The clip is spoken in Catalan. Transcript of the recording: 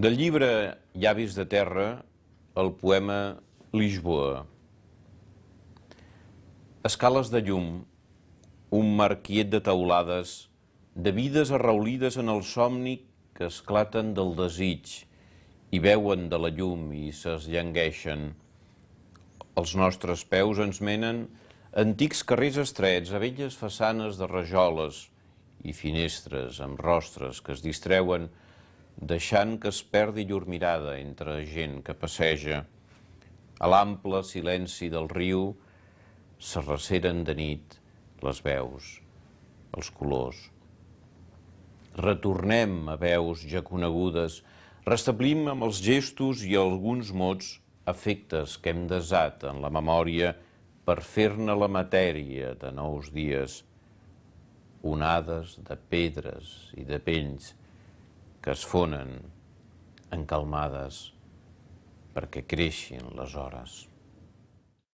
Del llibre Llavis de Terra, el poema Lisboa. Escales de llum, un marquiet de taulades, de vides arraulides en el somni que esclaten del desig i veuen de la llum i s'esllangueixen. Els nostres peus ens menen antics carrers estrets, a velles façanes de rajoles i finestres amb rostres que es distreuen deixant que es perdi llur mirada entre gent que passeja. A l'ample silenci del riu se receren de nit les veus, els colors. Retornem a veus ja conegudes, restablim amb els gestos i alguns mots efectes que hem desat en la memòria per fer-ne la matèria de nous dies, onades de pedres i de pells, que es fonen encalmades perquè creixin les hores.